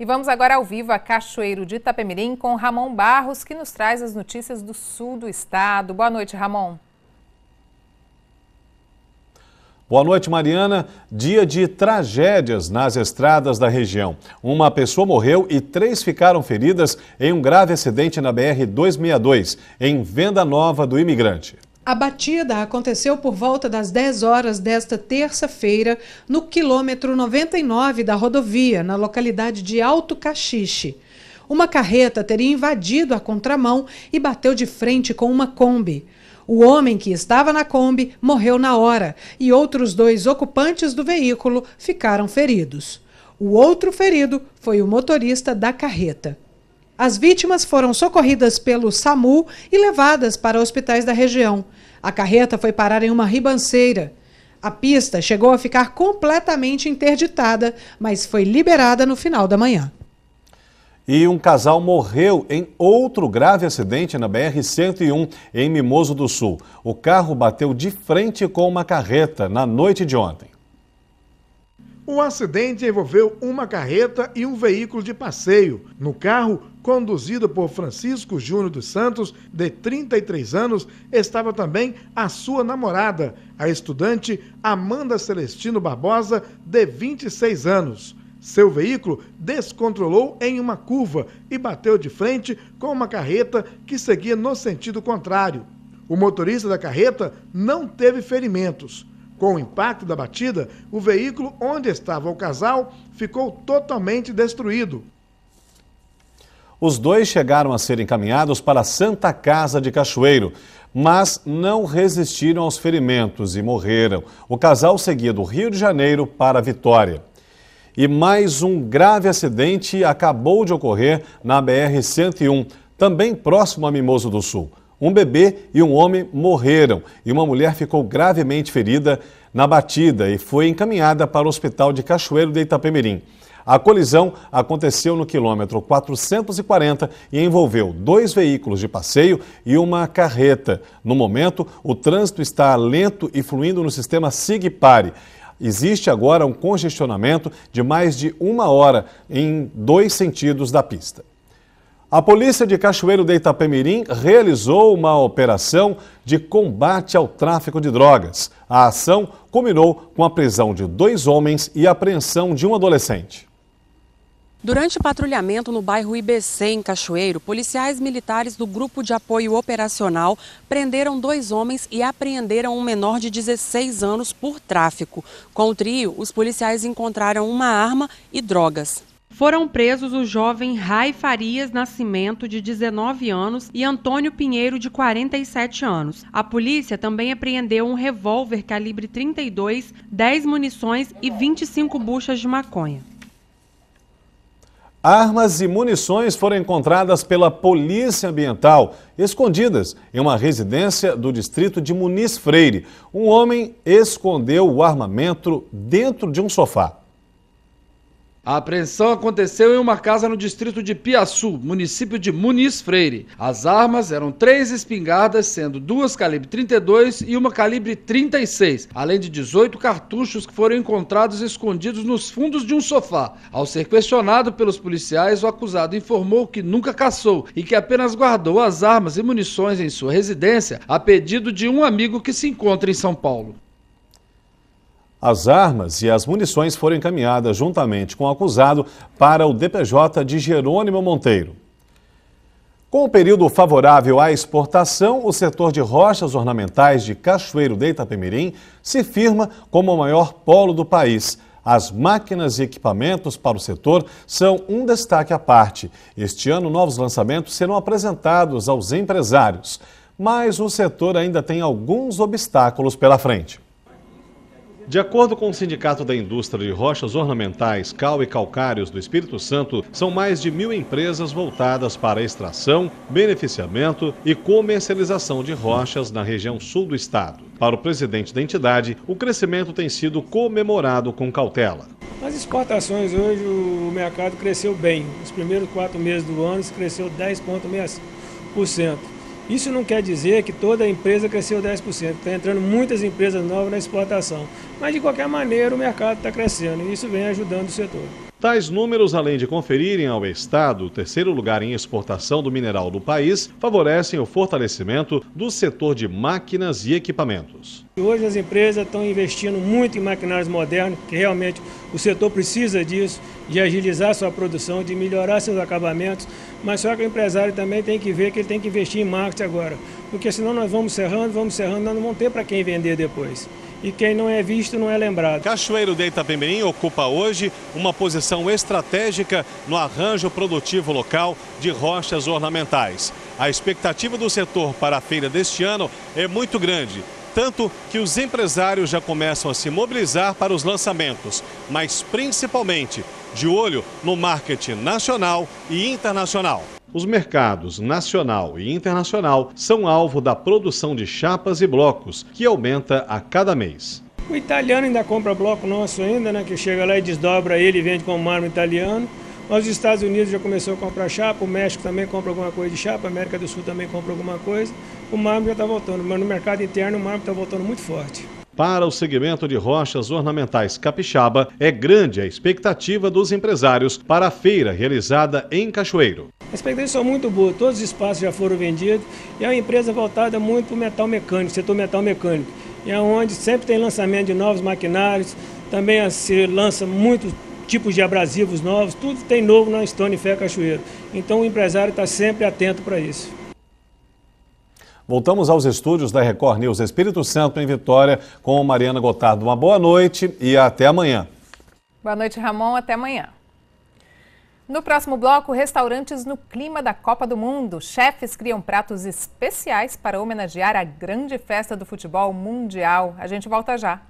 E vamos agora ao vivo a Cachoeiro de Itapemirim com Ramon Barros, que nos traz as notícias do sul do estado. Boa noite, Ramon. Boa noite, Mariana. Dia de tragédias nas estradas da região. Uma pessoa morreu e três ficaram feridas em um grave acidente na BR-262, em Venda Nova do Imigrante. A batida aconteceu por volta das 10 horas desta terça-feira, no quilômetro 99 da rodovia, na localidade de Alto Caxixe. Uma carreta teria invadido a contramão e bateu de frente com uma Kombi. O homem que estava na Kombi morreu na hora e outros dois ocupantes do veículo ficaram feridos. O outro ferido foi o motorista da carreta. As vítimas foram socorridas pelo SAMU e levadas para hospitais da região. A carreta foi parar em uma ribanceira. A pista chegou a ficar completamente interditada, mas foi liberada no final da manhã. E um casal morreu em outro grave acidente na BR-101, em Mimoso do Sul. O carro bateu de frente com uma carreta na noite de ontem. O acidente envolveu uma carreta e um veículo de passeio. No carro, conduzido por Francisco Júnior dos Santos, de 33 anos, estava também a sua namorada, a estudante Amanda Celestino Barbosa, de 26 anos. Seu veículo descontrolou em uma curva e bateu de frente com uma carreta que seguia no sentido contrário. O motorista da carreta não teve ferimentos. Com o impacto da batida, o veículo onde estava o casal ficou totalmente destruído. Os dois chegaram a ser encaminhados para a Santa Casa de Cachoeiro, mas não resistiram aos ferimentos e morreram. O casal seguia do Rio de Janeiro para Vitória. E mais um grave acidente acabou de ocorrer na BR-101, também próximo a Mimoso do Sul. Um bebê e um homem morreram e uma mulher ficou gravemente ferida na batida e foi encaminhada para o Hospital de Cachoeiro de Itapemirim. A colisão aconteceu no quilômetro 440 e envolveu dois veículos de passeio e uma carreta. No momento, o trânsito está lento e fluindo no sistema SIGPARE. Existe agora um congestionamento de mais de uma hora em dois sentidos da pista. A polícia de Cachoeiro de Itapemirim realizou uma operação de combate ao tráfico de drogas. A ação culminou com a prisão de dois homens e a apreensão de um adolescente. Durante o patrulhamento no bairro IBC, em Cachoeiro, policiais militares do Grupo de Apoio Operacional prenderam dois homens e apreenderam um menor de 16 anos por tráfico. Com o trio, os policiais encontraram uma arma e drogas. Foram presos o jovem Rai Farias Nascimento, de 19 anos, e Antônio Pinheiro, de 47 anos. A polícia também apreendeu um revólver calibre 32, 10 munições e 25 buchas de maconha. Armas e munições foram encontradas pela Polícia Ambiental, escondidas em uma residência do distrito de Muniz Freire. Um homem escondeu o armamento dentro de um sofá. A apreensão aconteceu em uma casa no distrito de Piaçu, município de Muniz Freire. As armas eram três espingardas, sendo duas calibre 32 e uma calibre 36, além de 18 cartuchos que foram encontrados escondidos nos fundos de um sofá. Ao ser questionado pelos policiais, o acusado informou que nunca caçou e que apenas guardou as armas e munições em sua residência a pedido de um amigo que se encontra em São Paulo. As armas e as munições foram encaminhadas juntamente com o acusado para o DPJ de Jerônimo Monteiro. Com o período favorável à exportação, o setor de rochas ornamentais de Cachoeiro de Itapemirim se firma como o maior polo do país. As máquinas e equipamentos para o setor são um destaque à parte. Este ano, novos lançamentos serão apresentados aos empresários. Mas o setor ainda tem alguns obstáculos pela frente. De acordo com o Sindicato da Indústria de Rochas Ornamentais, Cal e Calcários do Espírito Santo, são mais de mil empresas voltadas para extração, beneficiamento e comercialização de rochas na região sul do estado. Para o presidente da entidade, o crescimento tem sido comemorado com cautela. As exportações hoje, o mercado cresceu bem. Nos primeiros quatro meses do ano, cresceu 10,6%. Isso não quer dizer que toda empresa cresceu 10%, está entrando muitas empresas novas na exportação. Mas, de qualquer maneira, o mercado está crescendo e isso vem ajudando o setor. Tais números, além de conferirem ao Estado o terceiro lugar em exportação do mineral do país, favorecem o fortalecimento do setor de máquinas e equipamentos. Hoje as empresas estão investindo muito em maquinários modernos, que realmente o setor precisa disso, de agilizar sua produção, de melhorar seus acabamentos, mas só que o empresário também tem que ver que ele tem que investir em marketing agora, porque senão nós vamos cerrando, vamos cerrando, nós não vamos ter para quem vender depois. E quem não é visto não é lembrado. Cachoeiro de Itapemirim ocupa hoje uma posição estratégica no arranjo produtivo local de rochas ornamentais. A expectativa do setor para a feira deste ano é muito grande tanto que os empresários já começam a se mobilizar para os lançamentos, mas principalmente de olho no marketing nacional e internacional. Os mercados nacional e internacional são alvo da produção de chapas e blocos, que aumenta a cada mês. O italiano ainda compra bloco nosso ainda, né? Que chega lá e desdobra ele e vende com mármore italiano. Mas os Estados Unidos já começou a comprar chapa, o México também compra alguma coisa de chapa, a América do Sul também compra alguma coisa o mármore já está voltando, mas no mercado interno o mármore está voltando muito forte. Para o segmento de rochas ornamentais capixaba, é grande a expectativa dos empresários para a feira realizada em Cachoeiro. As expectativas são muito boas, todos os espaços já foram vendidos e é uma empresa voltada muito para o metal mecânico, setor metal mecânico. É onde sempre tem lançamento de novos maquinários, também se lança muitos tipos de abrasivos novos, tudo tem novo na Stone Fé Cachoeiro. Então o empresário está sempre atento para isso. Voltamos aos estúdios da Record News Espírito Santo em Vitória com Mariana Gotardo. Uma boa noite e até amanhã. Boa noite, Ramon. Até amanhã. No próximo bloco, restaurantes no clima da Copa do Mundo. Chefes criam pratos especiais para homenagear a grande festa do futebol mundial. A gente volta já.